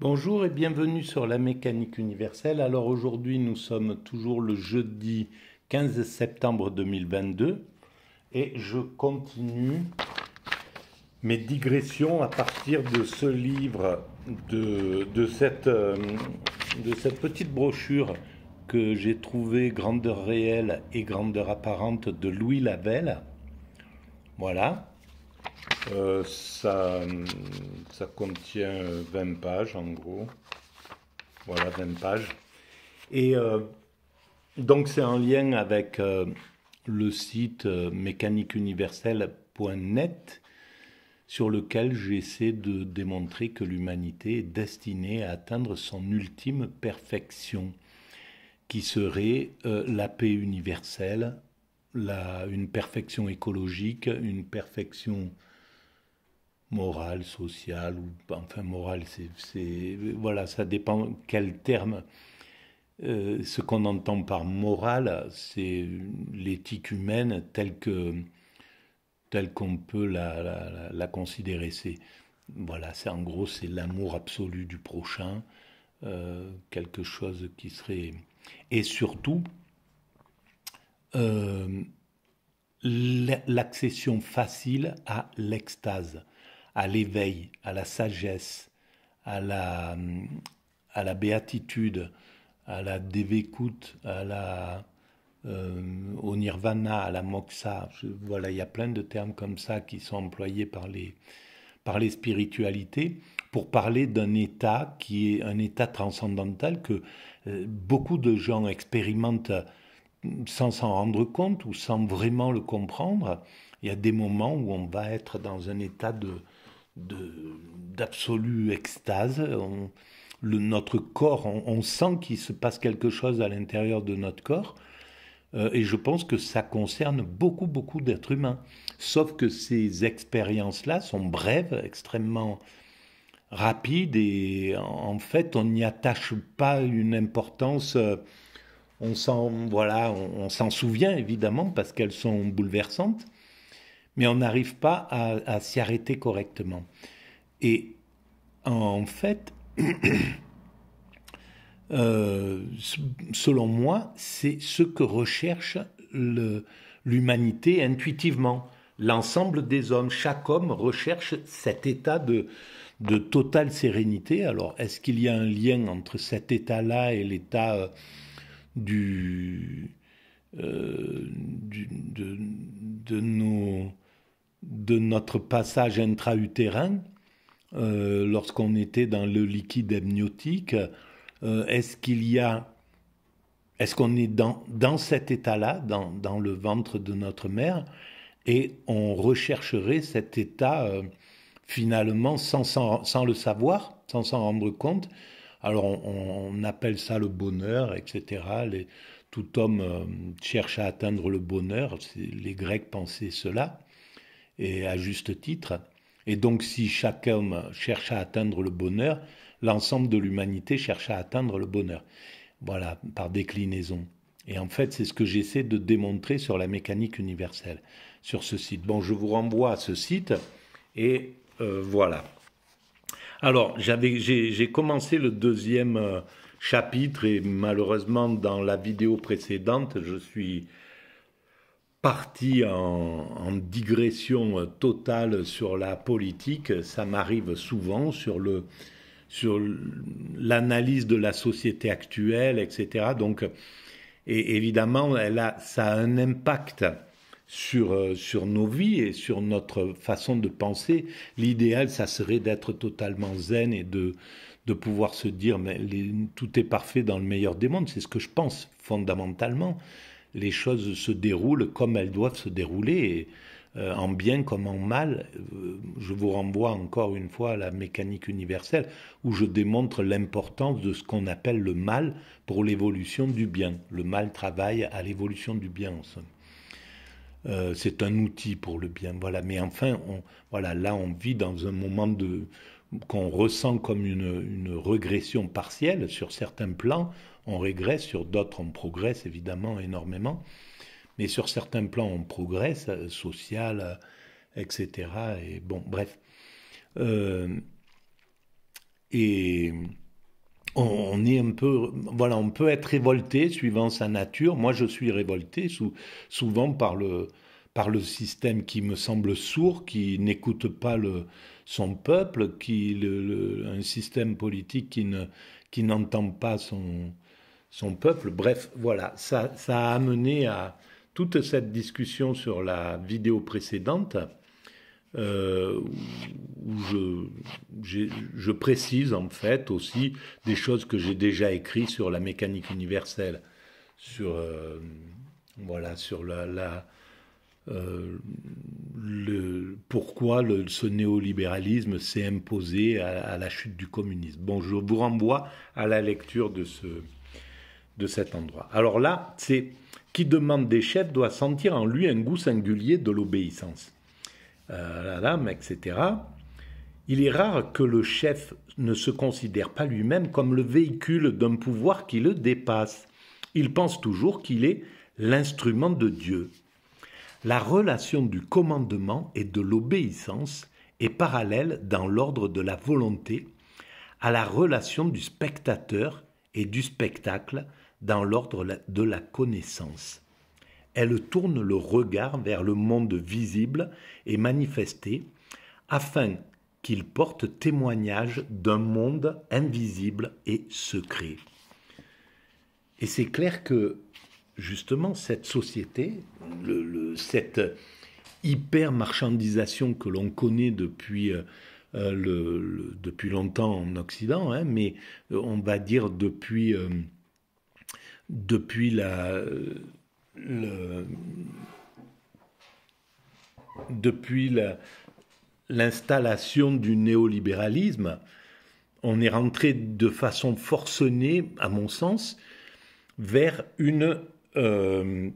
Bonjour et bienvenue sur la mécanique universelle. Alors aujourd'hui nous sommes toujours le jeudi 15 septembre 2022 et je continue mes digressions à partir de ce livre, de, de, cette, euh, de cette petite brochure que j'ai trouvée Grandeur réelle et grandeur apparente de Louis Lavelle. Voilà. Euh, ça, contient 20 pages en gros. Voilà, 20 pages. Et euh, donc c'est en lien avec euh, le site mécaniqueuniverselle.net sur lequel j'essaie de démontrer que l'humanité est destinée à atteindre son ultime perfection, qui serait la paix universelle, une perfection écologique, une perfection morale, sociale, ou enfin morale, c'est, voilà, ça dépend quel terme. Euh, ce qu'on entend par morale, c'est l'éthique humaine telle que telle qu'on peut la, la, considérer. C'est voilà, c'est en gros c'est l'amour absolu du prochain, euh, quelque chose qui serait et surtout euh, l'accession facile à l'extase à l'éveil, à la sagesse, à la, à la béatitude, à la dévécoute, à la, euh, au nirvana, à la moksha. voilà, il y a plein de termes comme ça qui sont employés par les, par les spiritualités pour parler d'un état qui est un état transcendantal que euh, beaucoup de gens expérimentent sans s'en rendre compte ou sans vraiment le comprendre. Il y a des moments où on va être dans un état de, d'absolue extase. le, notre corps, on, sent qu'il se passe quelque chose à l'intérieur de notre corps. Euh, et je pense que ça concerne beaucoup, beaucoup d'êtres humains. Sauf que ces expériences-là sont brèves, extrêmement rapides, et en fait, on n'y attache pas une importance. Euh, on s'en voilà, on s'en souvient évidemment parce qu'elles sont bouleversantes, mais on n'arrive pas à, s'y arrêter correctement. Et en fait, euh, selon moi, c'est ce que recherche l'humanité intuitivement. L'ensemble des hommes, chaque homme recherche cet état de, totale sérénité. Alors, est-ce qu'il y a un lien entre cet état-là et l'état euh, euh, du, de nos de notre passage intra-utérin, euh, lorsqu'on était dans le liquide amniotique, euh, est-ce qu'il y a, est-ce qu'on est dans, dans cet état-là, dans, le ventre de notre mère, et on rechercherait cet état euh, finalement sans, le savoir, sans s'en rendre compte. Alors on, appelle ça le bonheur, etc. tout homme cherche à atteindre le bonheur, les Grecs pensaient cela et à juste titre. Et donc si chaque homme cherche à atteindre le bonheur, l'ensemble de l'humanité cherche à atteindre le bonheur. Voilà, par déclinaison. Et en fait, c'est ce que j'essaie de démontrer sur la mécanique universelle, sur ce site. Bon, je vous renvoie à ce site, et euh, voilà. Alors, j'ai commencé le deuxième euh, chapitre, et malheureusement, dans la vidéo précédente, je suis Partie en, digression totale sur la politique, ça m'arrive souvent sur le sur l'analyse de la société actuelle, etc. Donc, et évidemment, ça a un impact sur, sur nos vies et sur notre façon de penser. L'idéal, ça serait d'être totalement zen et de, de pouvoir se dire, mais tout est parfait dans le meilleur des mondes. C'est ce que je pense fondamentalement les choses se déroulent comme elles doivent se dérouler, euh, en bien comme en mal. Euh, je vous renvoie encore une fois à la mécanique universelle, où je démontre l'importance de ce qu'on appelle le mal pour l'évolution du bien. Le mal travaille à l'évolution du bien, en somme. Euh, c'est un outil pour le bien, voilà. Mais enfin, voilà, là, on vit dans un moment de qu'on ressent comme une, une, régression partielle sur certains plans on régresse, sur d'autres on progresse évidemment énormément, mais sur certains plans on progresse, euh, social, euh, etc. Et bon, bref. Euh, et on, est un peu, voilà, on peut être révolté suivant sa nature. Moi, je suis révolté souvent par le, par le système qui me semble sourd, qui n'écoute pas le, son peuple, qui, un système politique qui, ne, qui n'entend pas son, son peuple. Bref, voilà, ça, a amené à toute cette discussion sur la vidéo précédente, euh, où je, précise en fait aussi des choses que j'ai déjà écrites sur la mécanique universelle, sur, euh, voilà, sur la, euh, pourquoi le, ce néolibéralisme s'est imposé à, à, la chute du communisme. Bon, je vous renvoie à la lecture de ce, de cet endroit. Alors là, c'est qui demande des chefs doit sentir en lui un goût singulier de l'obéissance. Euh, la lame, etc. Il est rare que le chef ne se considère pas lui-même comme le véhicule d'un pouvoir qui le dépasse. Il pense toujours qu'il est l'instrument de Dieu. La relation du commandement et de l'obéissance est parallèle dans l'ordre de la volonté à la relation du spectateur et du spectacle dans l'ordre de la connaissance. Elle tourne le regard vers le monde visible et manifesté afin qu'il porte témoignage d'un monde invisible et secret. Et c'est clair que justement cette société, cette hyper marchandisation que l'on connaît depuis, euh, depuis longtemps en Occident, hein, mais euh, on va dire depuis... Euh, depuis la, le, depuis l'installation du néolibéralisme, on est rentré de façon forcenée, à mon sens, vers une, euh,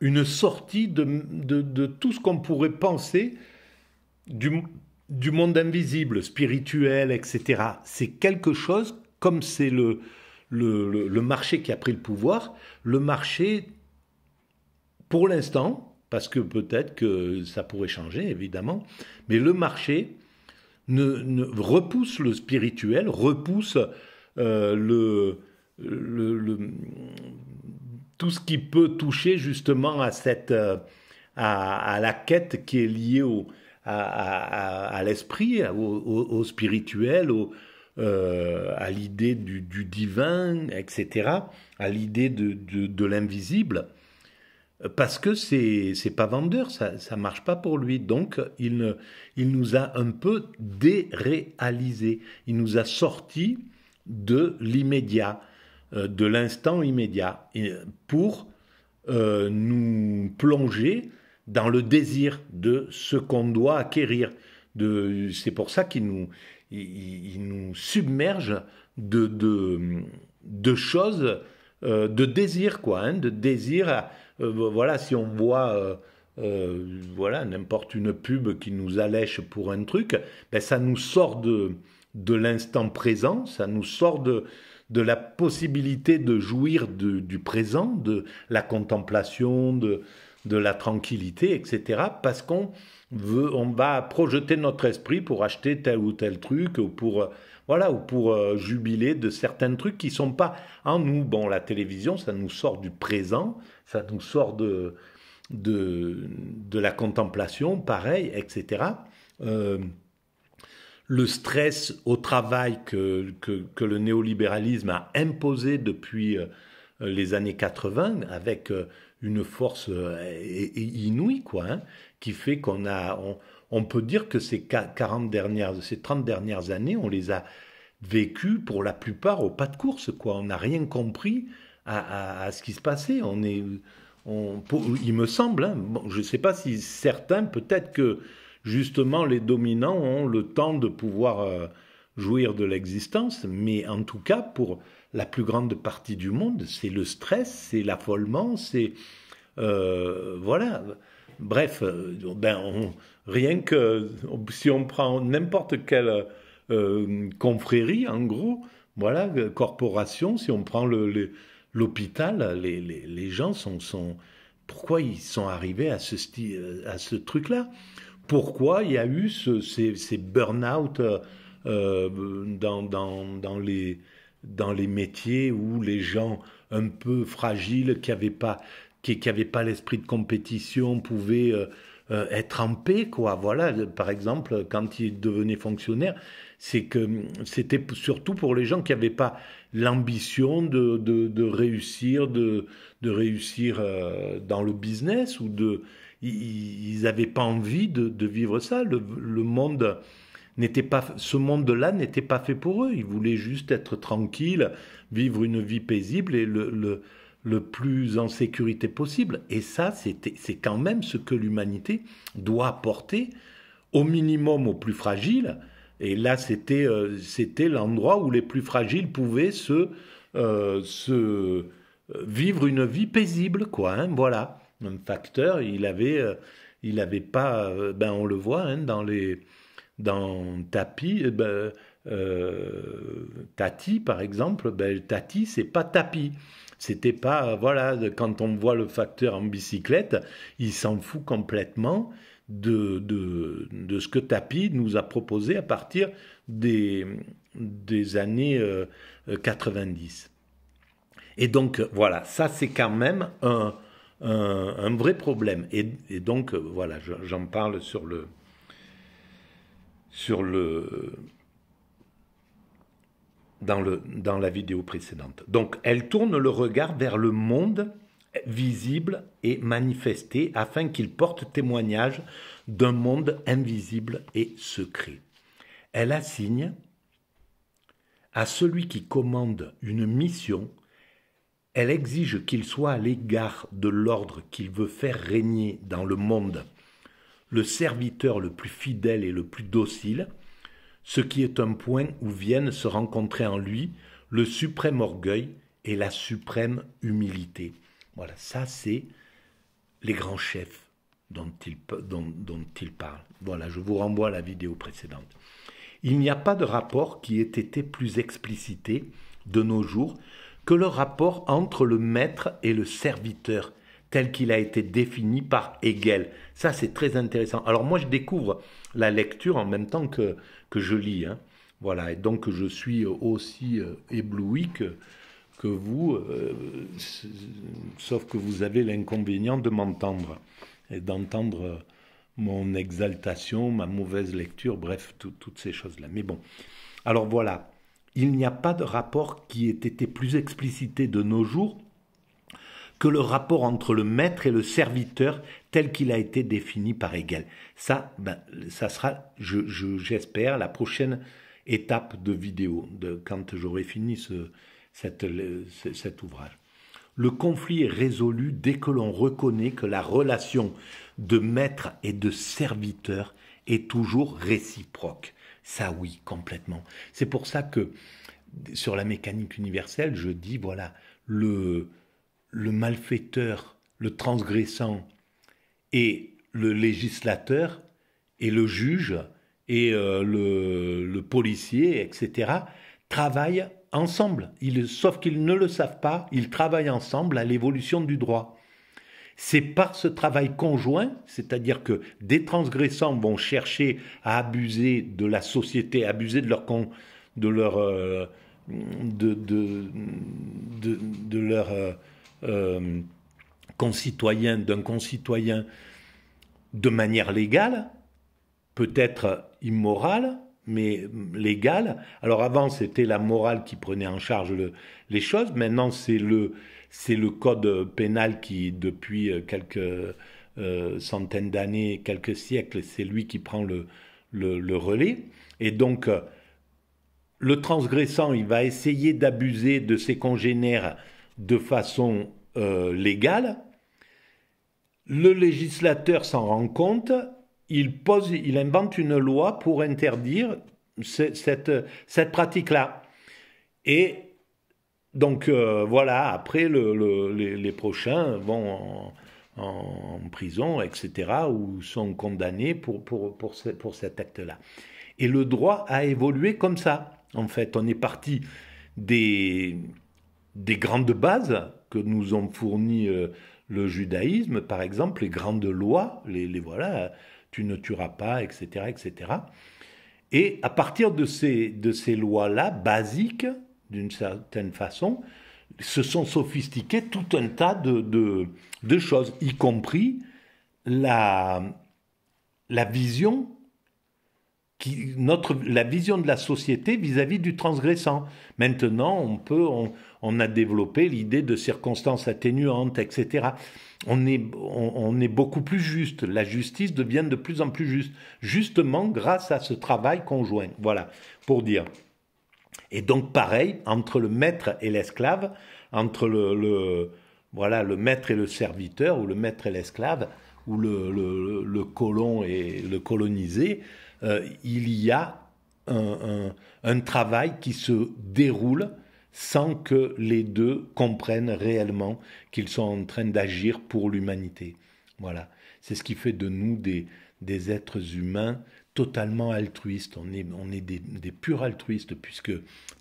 une sortie de, de, de tout ce qu'on pourrait penser du, du, monde invisible, spirituel, etc. C'est quelque chose, comme c'est le, le, le, marché qui a pris le pouvoir, le marché, pour l'instant, parce que peut-être que ça pourrait changer, évidemment, mais le marché ne, ne repousse le spirituel, repousse euh, le, le, le, tout ce qui peut toucher justement à, cette, euh, à, à la quête qui est liée au, à, à l'esprit, au, au, spirituel, au, euh, à l'idée du, divin, etc., à l'idée de, de, l'invisible, parce que c'est c'est pas vendeur, ça ça marche pas pour lui. Donc il ne, il nous a un peu déréalisé, il nous a sorti de l'immédiat, euh, de l'instant immédiat, pour euh, nous plonger dans le désir de ce qu'on doit acquérir. C'est pour ça qu'il nous il, nous submerge de, de, de choses, euh, de désirs, quoi, hein, de désirs. Euh, voilà, si on voit. Euh, voilà, n'importe une pub qui nous allèche pour un truc, ben ça nous sort de, de l'instant présent, ça nous sort de, de la possibilité de jouir de, du présent, de la contemplation, de, de la tranquillité, etc. Parce qu'on on va projeter notre esprit pour acheter tel ou tel truc ou pour euh, voilà ou pour euh, jubiler de certains trucs qui sont pas en nous. Bon, la télévision, ça nous sort du présent, ça nous sort de de, la contemplation, pareil, etc. Euh, le stress au travail que, que, que, le néolibéralisme a imposé depuis les années 80, avec une force euh, inouïe, quoi, hein, qui fait qu'on a, on, peut dire que ces 40 dernières, ces 30 dernières années, on les a vécues pour la plupart au pas de course, quoi. On n'a rien compris à, ce qui se passait. On est, on, il me semble, hein, bon, je ne sais pas si certains, peut-être que justement les dominants ont le temps de pouvoir euh, jouir de l'existence, mais en tout cas pour la plus grande partie du monde, c'est le stress, c'est l'affolement, c'est... Euh, voilà. Bref, euh, ben rien que si on prend n'importe quelle euh, confrérie, en gros, voilà, corporation, si on prend l'hôpital, les, les, les, gens sont, sont, Pourquoi ils sont arrivés à ce, à ce truc-là Pourquoi il y a eu ce, ces, ces burn-out dans, dans, dans, les dans les métiers où les gens un peu fragiles qui n'avaient pas qui, pas l'esprit de compétition pouvaient euh, euh, être en paix quoi voilà par exemple quand ils devenaient fonctionnaires c'est que c'était surtout pour les gens qui n'avaient pas l'ambition de, de, réussir de, réussir euh, dans le business ou de ils n'avaient pas envie de, vivre ça le monde n'était pas, ce monde-là n'était pas fait pour eux. Ils voulaient juste être tranquilles, vivre une vie paisible et le, le, plus en sécurité possible. Et ça, c'est quand même ce que l'humanité doit porter, au minimum aux plus fragiles. Et là, c'était euh, c'était l'endroit où les plus fragiles pouvaient se, euh, se euh, vivre une vie paisible, quoi. Hein, voilà. Un facteur, il avait, il avait pas, ben on le voit hein, dans les dans Tapi eh ben, euh, Tati, par exemple, ben, Tati, c'est pas tapis. C'était pas, voilà, quand on voit le facteur en bicyclette, il s'en fout complètement de, de, ce que Tapi nous a proposé à partir des, des années 90. Euh, et donc, voilà, ça c'est quand même un, un, vrai problème. et donc, euh, voilà, j'en parle sur le, sur le, dans, le, dans la vidéo précédente. Donc, elle tourne le regard vers le monde visible et manifesté afin qu'il porte témoignage d'un monde invisible et secret. Elle assigne à celui qui commande une mission, elle exige qu'il soit à l'égard de l'ordre qu'il veut faire régner dans le monde le serviteur le plus fidèle et le plus docile, ce qui est un point où viennent se rencontrer en lui le suprême orgueil et la suprême humilité. Voilà, ça c'est les grands chefs dont il, dont, il parle. Voilà, je vous renvoie à la vidéo précédente. Il n'y a pas de rapport qui ait été plus explicité de nos jours que le rapport entre le maître et le serviteur, tel qu'il a été défini par Hegel. Ça, c'est très intéressant. Alors moi, je découvre la lecture en même temps que, que je lis. Hein. Voilà, et donc je suis aussi euh, ébloui que, vous, euh, sauf que vous avez l'inconvénient de m'entendre et d'entendre euh, mon exaltation, ma mauvaise lecture, bref, toutes ces choses-là. Mais bon, alors voilà, il n'y a pas de rapport qui ait été plus explicité de nos jours que le rapport entre le maître et le serviteur tel qu'il a été défini par Hegel. Ça, ben, ça sera, j'espère, la prochaine étape de vidéo, de, quand j'aurai fini ce, cet ouvrage. Le conflit est résolu dès que l'on reconnaît que la relation de maître et de serviteur est toujours réciproque. Ça oui, complètement. C'est pour ça que sur la mécanique universelle, je dis, voilà, le, le malfaiteur, le transgressant et le législateur et le juge et euh, le, policier, etc., travaillent ensemble. Ils, sauf qu'ils ne le savent pas, ils travaillent ensemble à l'évolution du droit. C'est par ce travail conjoint, c'est-à-dire que des transgressants vont chercher à abuser de la société, abuser de leur, de leur, euh, de, de, leur euh, euh, concitoyen d'un concitoyen de manière légale, peut-être immorale, mais légale. Alors avant, c'était la morale qui prenait en charge les choses. Maintenant, c'est le, c'est le code pénal qui, depuis quelques euh, centaines d'années, quelques siècles, c'est lui qui prend le, le, le, relais. Et donc, euh, le transgressant, il va essayer d'abuser de ses congénères de façon euh, légale, le législateur s'en rend compte, il, pose, il invente une loi pour interdire cette, cette pratique-là. Et donc euh, voilà, après les, prochains vont en, prison, etc., ou sont condamnés pour, pour, pour cet acte-là. Et le droit a évolué comme ça. En fait, on est parti des, des grandes bases que nous ont fournies euh, le judaïsme, par exemple, les grandes lois, les, voilà, tu ne tueras pas, etc., etc. Et à partir de ces, de ces lois-là, basiques, d'une certaine façon, se sont sophistiqués tout un tas de, de, de choses, y compris la, la vision notre, la vision de la société vis-à-vis du transgressant. Maintenant, on peut, on, a développé l'idée de circonstances atténuantes, etc. On est, on, est beaucoup plus juste. La justice devient de plus en plus juste, justement grâce à ce travail conjoint. Voilà, pour dire. Et donc, pareil, entre le maître et l'esclave, entre le, voilà, le maître et le serviteur, ou le maître et l'esclave, ou le, le colon et le colonisé, euh, il y a un, travail qui se déroule sans que les deux comprennent réellement qu'ils sont en train d'agir pour l'humanité. Voilà. C'est ce qui fait de nous des, êtres humains totalement altruistes. On est, des, purs altruistes puisque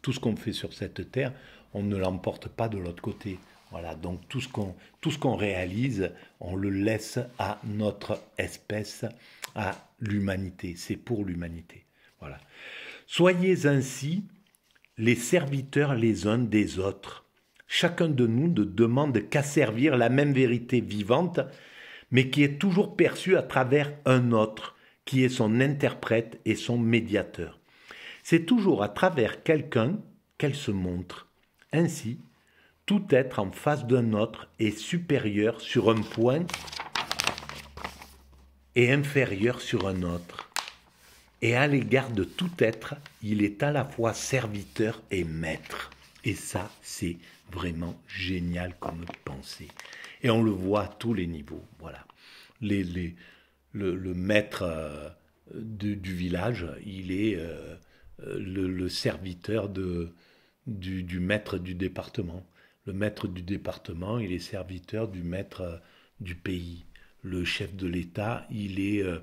tout ce qu'on fait sur cette terre, on ne l'emporte pas de l'autre côté. Voilà, donc tout ce qu'on réalise, on le laisse à notre espèce à l'humanité, c'est pour l'humanité. Voilà. Soyez ainsi les serviteurs les uns des autres. Chacun de nous ne demande qu'à servir la même vérité vivante, mais qui est toujours perçue à travers un autre, qui est son interprète et son médiateur. C'est toujours à travers quelqu'un qu'elle se montre. Ainsi, tout être en face d'un autre est supérieur sur un point inférieur sur un autre. Et à l'égard de tout être, il est à la fois serviteur et maître. Et ça, c'est vraiment génial comme pensée. Et on le voit à tous les niveaux. Voilà. Les, le, maître euh, du village, il est euh, le, serviteur de, du, maître du département. Le maître du département, il est serviteur du maître euh, du pays le chef de l'État, il est euh,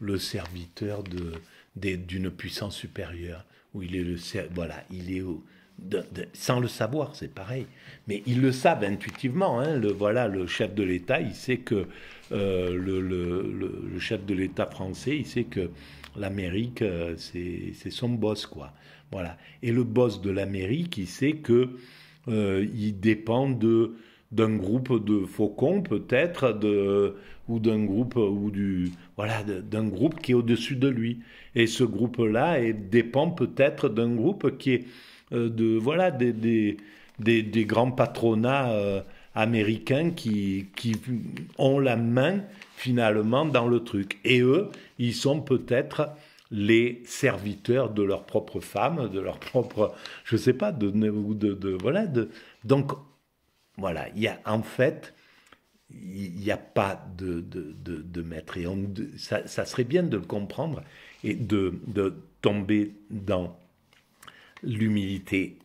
le serviteur de, d'une puissance supérieure, où il est le voilà, il est au, sans le savoir, c'est pareil. Mais ils le savent intuitivement. Hein, le voilà, le chef de l'État, il sait que euh, le, le, le, chef de l'État français, il sait que l'Amérique, euh, c'est c'est son boss, quoi. Voilà. Et le boss de l'Amérique, il sait que il dépend de d'un groupe de faucons peut-être ou d'un groupe ou du voilà d'un groupe qui est au-dessus de lui et ce groupe là dépend peut-être d'un groupe qui est euh, de voilà des, grands patronats euh, américains qui, ont la main finalement dans le truc et eux ils sont peut-être les serviteurs de leur propre femme, de leur propre, je sais pas, de, de, voilà. donc voilà, il y a en fait, il n'y a pas de, maître. Et ça, serait bien de le comprendre et de, tomber dans l'humilité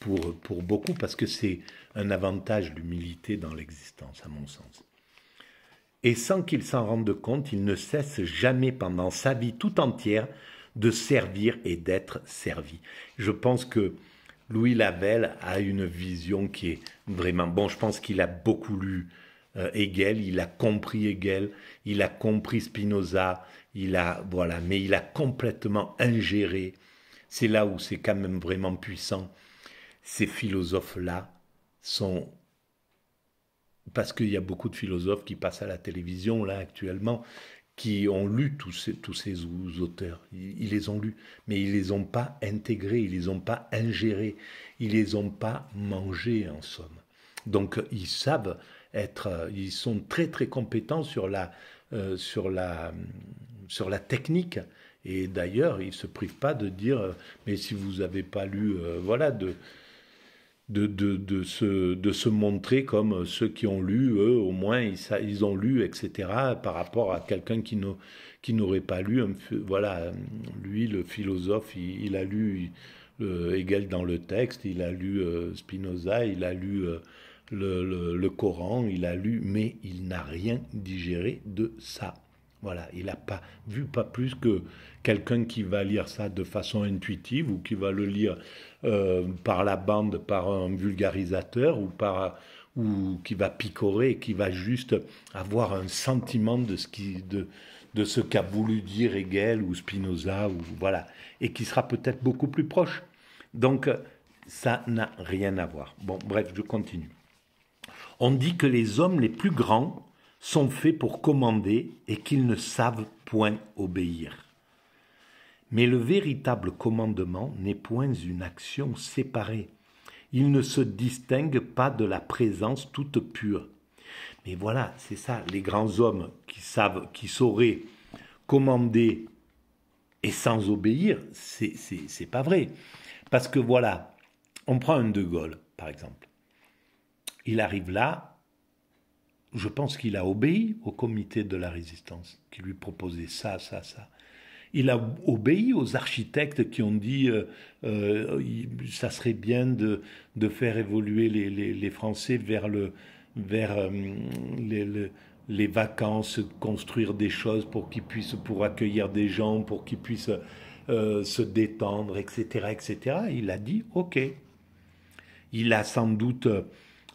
pour, pour beaucoup, parce que c'est un avantage l'humilité dans l'existence, à mon sens. Et sans qu'il s'en rende compte, il ne cesse jamais pendant sa vie tout entière de servir et d'être servi. Je pense que Louis Lavelle a une vision qui est vraiment... Bon, je pense qu'il a beaucoup lu euh, Hegel, il a compris Hegel, il a compris Spinoza, il a... Voilà, mais il a complètement ingéré. C'est là où c'est quand même vraiment puissant. Ces philosophes-là sont parce qu'il y a beaucoup de philosophes qui passent à la télévision là actuellement, qui ont lu tous ces, tous ces auteurs. Ils, les ont lus, mais ils les ont pas intégrés, ils les ont pas ingérés, ils les ont pas mangés en somme. Donc ils savent être, ils sont très très compétents sur la, euh, sur la, sur la technique. Et d'ailleurs, ils se privent pas de dire, euh, mais si vous n'avez pas lu, euh, voilà, de, de, de, de, se, de se montrer comme ceux qui ont lu, eux, au moins, ils, ils ont lu, etc., par rapport à quelqu'un qui, n'aurait pas lu. Voilà, lui, le philosophe, il, a lu Hegel dans le texte, il a lu euh, Spinoza, il a lu euh, le Coran, il a lu, mais il n'a rien digéré de ça. Voilà, il n'a pas vu pas plus que quelqu'un qui va lire ça de façon intuitive ou qui va le lire euh, par la bande, par un vulgarisateur ou par ou qui va picorer et qui va juste avoir un sentiment de ce qui de, ce qu'a voulu dire Hegel ou Spinoza ou voilà et qui sera peut-être beaucoup plus proche. Donc ça n'a rien à voir. Bon, bref, je continue. On dit que les hommes les plus grands sont faits pour commander et qu'ils ne savent point obéir. Mais le véritable commandement n'est point une action séparée. Il ne se distingue pas de la présence toute pure. Mais voilà, c'est ça, les grands hommes qui savent, qui sauraient commander et sans obéir, c'est pas vrai. Parce que voilà, on prend un De Gaulle, par exemple. Il arrive là, je pense qu'il a obéi au comité de la résistance qui lui proposait ça, ça, ça. Il a obéi aux architectes qui ont dit euh, euh ça serait bien de, de faire évoluer les, les, Français vers, le, vers euh, les, les, vacances, construire des choses pour qu'ils puissent pour accueillir des gens, pour qu'ils puissent euh, se détendre, etc., etc. Il a dit ok. Il a sans doute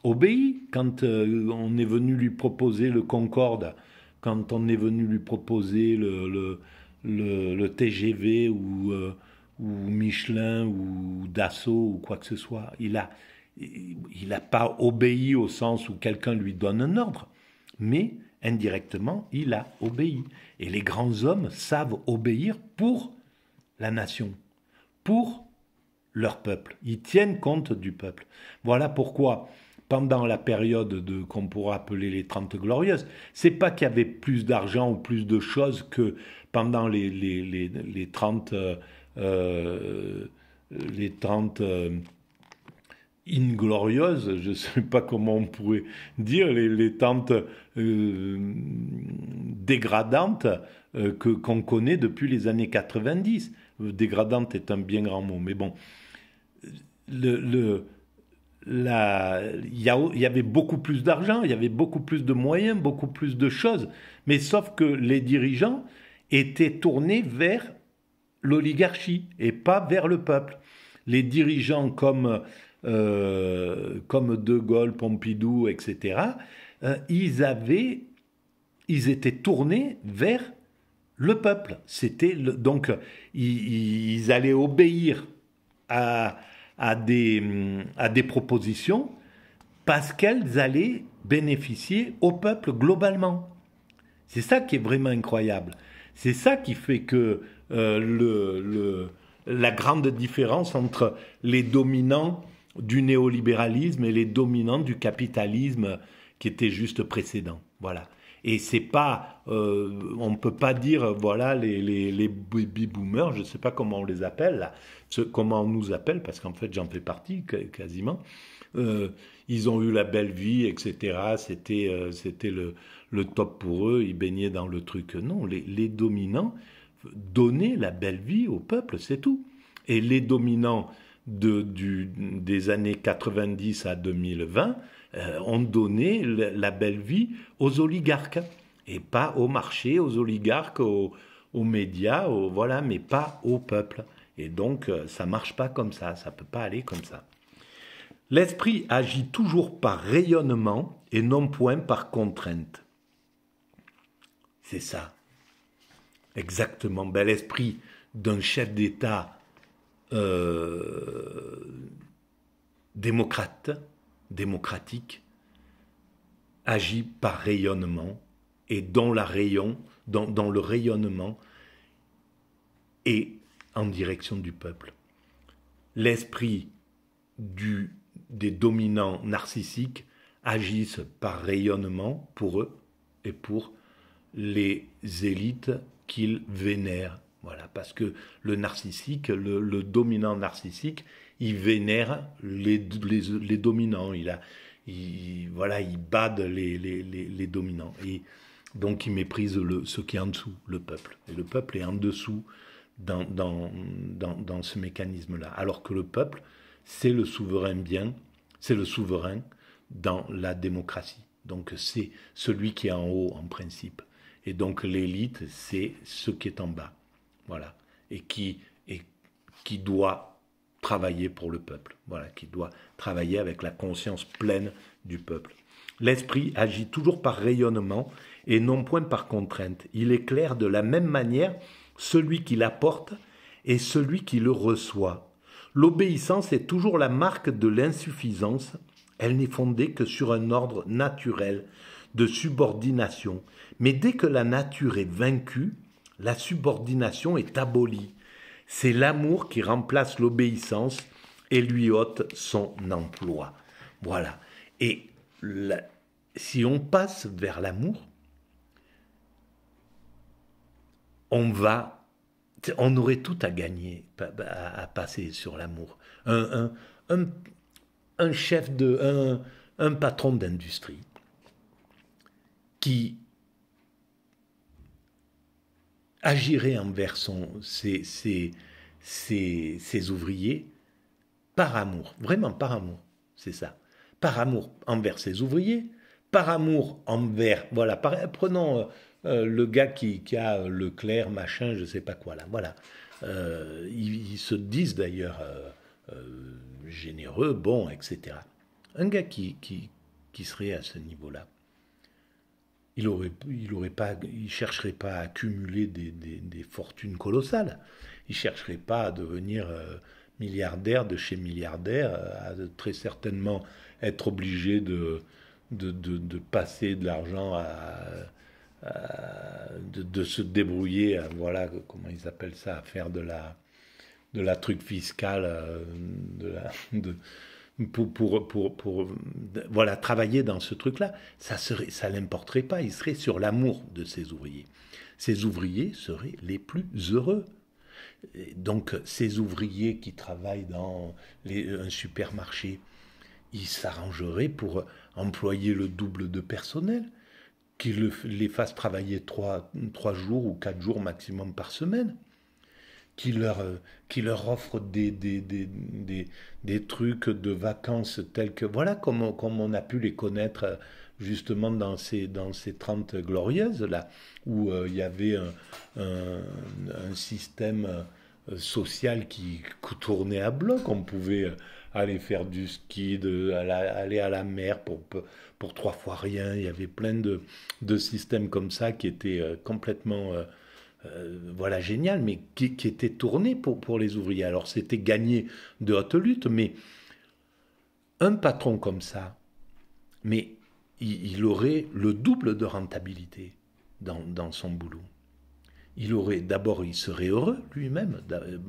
obéi quand euh, on est venu lui proposer le Concorde, quand on est venu lui proposer le, le, le, le TGV ou, euh, ou, Michelin ou Dassault ou quoi que ce soit. Il n'a il a pas obéi au sens où quelqu'un lui donne un ordre, mais indirectement, il a obéi. Et les grands hommes savent obéir pour la nation, pour leur peuple. Ils tiennent compte du peuple. Voilà pourquoi pendant la période de, qu'on pourra appeler les Trente Glorieuses, c'est pas qu'il y avait plus d'argent ou plus de choses que pendant les, les, 30, les euh, euh, euh, inglorieuses, je ne sais pas comment on pourrait dire, les, les 30 dégradantes que, qu'on connaît depuis les années 90. Dégradante est un bien grand mot, mais bon. le il, y avait beaucoup plus d'argent, il y avait beaucoup plus de moyens, beaucoup plus de choses. Mais sauf que les dirigeants étaient tournés vers l'oligarchie et pas vers le peuple. Les dirigeants comme, euh, comme De Gaulle, Pompidou, etc., euh, ils, avaient, ils étaient tournés vers le peuple. C'était donc ils allaient obéir à, à des, à des propositions parce qu'elles allaient bénéficier au peuple globalement. C'est ça qui est vraiment incroyable. C'est ça qui fait que euh, le, la grande différence entre les dominants du néolibéralisme et les dominants du capitalisme qui était juste précédent Voilà. Et c'est pas, euh, on ne peut pas dire, voilà, les, les, les baby boomers, je ne sais pas comment on les appelle, ce, comment on nous appelle, parce qu'en fait j'en fais partie quasiment. Euh, ils ont eu la belle vie, etc. C'était, euh, c'était le, le, top pour eux, ils baignaient dans le truc. Non, les, les dominants donnaient la belle vie au peuple, c'est tout. Et les dominants de, du, des années 90 à 2020, euh, ont donné la belle vie aux oligarques et pas au marché, aux oligarques, aux, médias, voilà, mais pas au peuple. Et donc, euh, ça marche pas comme ça, ça peut pas aller comme ça. L'esprit agit toujours par rayonnement et non point par contrainte. C'est ça. Exactement. Bel esprit d'un chef d'État euh, démocrate, démocratique agit par rayonnement et dans, la rayon, dans, le rayonnement et en direction du peuple. L'esprit du, des dominants narcissiques agissent par rayonnement pour eux et pour les élites qu'ils vénèrent. Voilà, parce que le narcissique, le dominant narcissique, il vénère les, les, dominants, il, a, il, voilà, il bade les, les, dominants. Et donc il méprise le, ce qui est en dessous, le peuple. Et le peuple est en dessous dans, dans, ce mécanisme-là. Alors que le peuple, c'est le souverain bien, c'est le souverain dans la démocratie. Donc c'est celui qui est en haut en principe. Et donc l'élite, c'est ce qui est en bas. Voilà. Et qui, et qui doit travailler pour le peuple, voilà, qui doit travailler avec la conscience pleine du peuple. L'esprit agit toujours par rayonnement et non point par contrainte. Il éclaire de la même manière celui qui l'apporte et celui qui le reçoit. L'obéissance est toujours la marque de l'insuffisance. Elle n'est fondée que sur un ordre naturel de subordination. Mais dès que la nature est vaincue, la subordination est abolie. C'est l'amour qui remplace l'obéissance et lui ôte son emploi. Voilà. Et si on passe vers l'amour, on va on aurait tout à gagner à, passer sur l'amour. Un, un, chef de. un, patron d'industrie qui agirait envers son, ses, ouvriers par amour, vraiment par amour, c'est ça. Par amour envers ses ouvriers, par amour envers, voilà, prenons euh, euh, le gars qui, a euh, le clair, machin, je ne sais pas quoi, là, voilà. ils, se disent d'ailleurs généreux, bons, etc. Un gars qui, qui serait à ce niveau-là, il aurait, il aurait pas, il chercherait pas à accumuler des, des, des fortunes colossales. Il chercherait pas à devenir euh, milliardaire de chez milliardaire, euh, à très certainement être obligé de, de, de, de passer de l'argent à, de, se débrouiller, voilà comment ils appellent ça, à faire de la, de la truc fiscale, euh, de la, pour, pour, voilà, travailler dans ce truc-là, ça ne ça l'importerait pas. Il serait sur l'amour de ses ouvriers. Ces ouvriers seraient les plus heureux. donc, ces ouvriers qui travaillent dans un supermarché, ils s'arrangeraient pour employer le double de personnel, qu'ils les fassent travailler trois, trois jours ou quatre jours maximum par semaine qui leur, euh, qui leur offre des, des, des, des, des trucs de vacances tels que... Voilà comme on, on a pu les connaître euh, justement dans ces, dans ces 30 glorieuses là, où euh, il y avait un, un, système social qui tournait à bloc. On pouvait aller faire du ski, de, aller à la mer pour, pour trois fois rien. Il y avait plein de, de systèmes comme ça qui étaient complètement euh, voilà, génial, mais qui, était tourné pour, pour les ouvriers. Alors c'était gagné de haute lutte, mais un patron comme ça, mais il, aurait le double de rentabilité dans, dans son boulot. Il aurait d'abord, il serait heureux lui-même. Euh,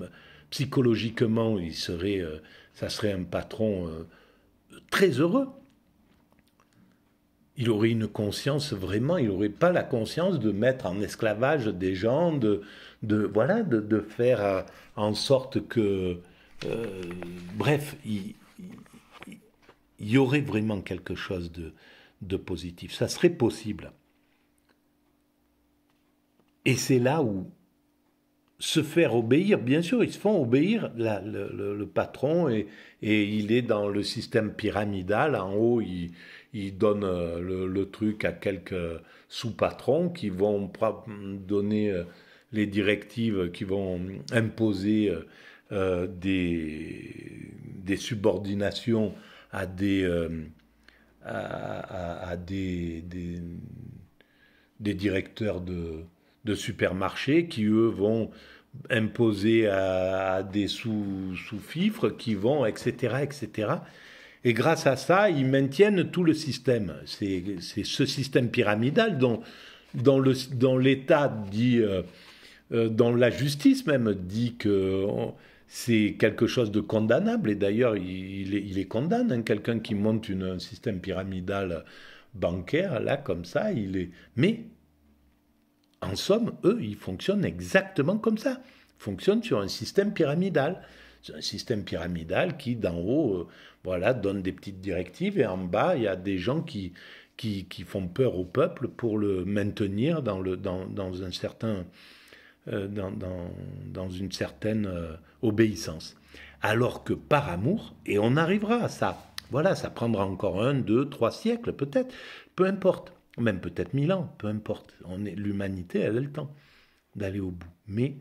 psychologiquement, il serait, euh, ça serait un patron très heureux il aurait une conscience vraiment, il n'aurait pas la conscience de mettre en esclavage des gens, de, de voilà, de, faire euh, en sorte que, euh, bref, il, y aurait vraiment quelque chose de, positif. Ça serait possible. Et c'est là où se faire obéir, bien sûr, ils se font obéir le, patron et, et, il est dans le système pyramidal, en haut, il, il donne euh, le, truc à quelques sous-patrons qui vont donner euh, les directives, qui vont imposer euh, des, des, subordinations à des, à, des, des, directeurs de, de supermarchés qui, eux, vont imposer à, des sous-fifres qui vont, etc., etc. Et grâce à ça, ils maintiennent tout le système. C'est ce système pyramidal dont, dans l'État dit, euh, euh, dont dans la justice même, dit que c'est quelque chose de condamnable. Et d'ailleurs, il, les condamne. Hein, quelqu'un qui monte une, un système pyramidal bancaire, là, comme ça, il est. Mais, en somme, eux, ils fonctionnent exactement comme ça. Ils fonctionnent sur un système pyramidal. C'est un système pyramidal qui, d'en haut, euh, voilà, donne des petites directives et en bas, il y a des gens qui, qui, qui font peur au peuple pour le maintenir dans, le, dans, dans un certain, euh, dans, dans, dans, une certaine euh, obéissance. Alors que par amour, et on arrivera à ça, voilà, ça prendra encore un, deux, trois siècles peut-être, peu importe, même peut-être mille ans, peu importe. l'humanité, elle a le temps d'aller au bout. Mais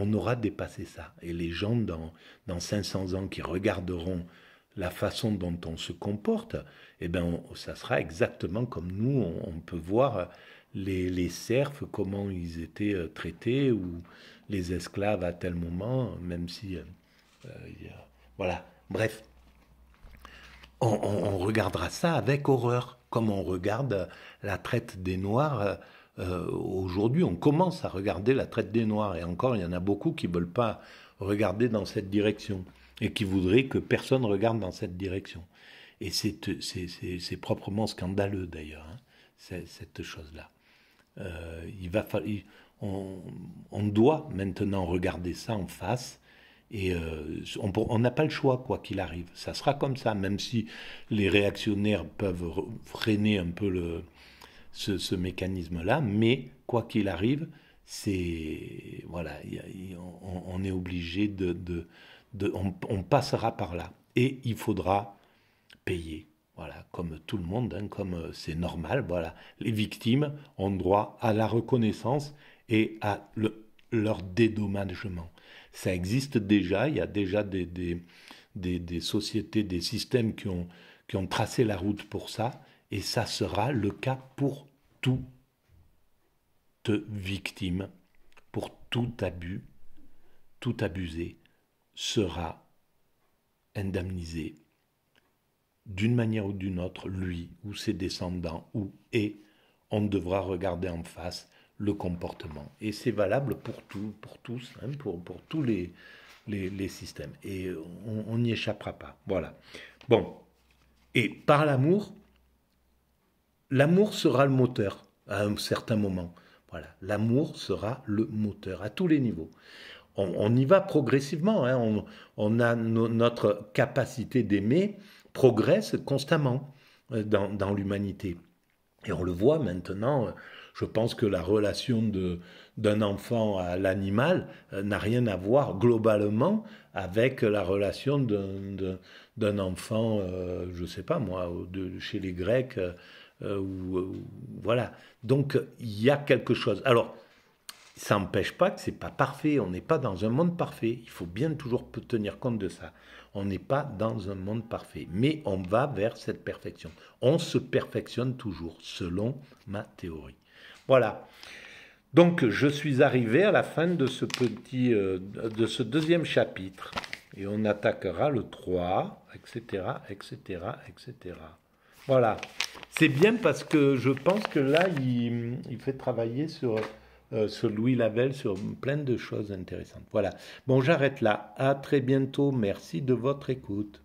on aura dépassé ça. Et les gens, dans, dans 500 ans, qui regarderont la façon dont on se comporte, eh bien ça sera exactement comme nous, on, peut voir les, les, serfs, comment ils étaient euh, traités, ou les esclaves à tel moment, même si... Euh, euh, voilà, bref. on regardera ça avec horreur, comme on regarde la traite des Noirs euh, aujourd'hui, on commence à regarder la traite des Noirs. Et encore, il y en a beaucoup qui ne veulent pas regarder dans cette direction et qui voudraient que personne regarde dans cette direction. Et c'est proprement scandaleux d'ailleurs, hein, cette chose-là. Euh, il va on, doit maintenant regarder ça en face. Et euh, on n'a pas le choix, quoi qu'il arrive. Ça sera comme ça, même si les réactionnaires peuvent freiner un peu le, ce, mécanisme-là, mais quoi qu'il arrive, c'est voilà, on, est obligé de, de, on, passera par là et il faudra payer. Voilà, comme tout le monde, hein, comme euh, c'est normal. Voilà, les victimes ont droit à la reconnaissance et à leur dédommagement. Ça existe déjà. Il y a déjà des, des, des sociétés, des systèmes qui ont qui ont tracé la route pour ça, et ça sera le cas pour toute victime, pour tout abus, tout abusé sera indemnisé d'une manière ou d'une autre, lui ou ses descendants ou et on devra regarder en face le comportement. Et c'est valable pour tout, pour tous, hein, pour, tous les, systèmes. Et on n'y échappera pas. Voilà. Bon. Et par l'amour, l'amour sera le moteur à un certain moment. Voilà, l'amour sera le moteur à tous les niveaux. On, y va progressivement. Hein. On, on, a notre capacité d'aimer progresse constamment euh, dans, dans l'humanité. Et on le voit maintenant. Je pense que la relation de, d'un enfant à l'animal euh, n'a rien à voir globalement avec la relation d'un, d'un, enfant, euh, je ne sais pas moi, de, chez les Grecs. Euh, euh, voilà. Donc il y a quelque chose. Alors ça n'empêche pas que c'est pas parfait. On n'est pas dans un monde parfait. Il faut bien toujours tenir compte de ça. On n'est pas dans un monde parfait, mais on va vers cette perfection. On se perfectionne toujours, selon ma théorie. Voilà. Donc je suis arrivé à la fin de ce petit, euh, de ce deuxième chapitre, et on attaquera le 3, etc., etc., etc. Voilà. C'est bien parce que je pense que là, il, fait travailler sur, ce euh, sur Louis Lavelle, sur plein de choses intéressantes. Voilà. Bon, j'arrête là. À très bientôt. Merci de votre écoute.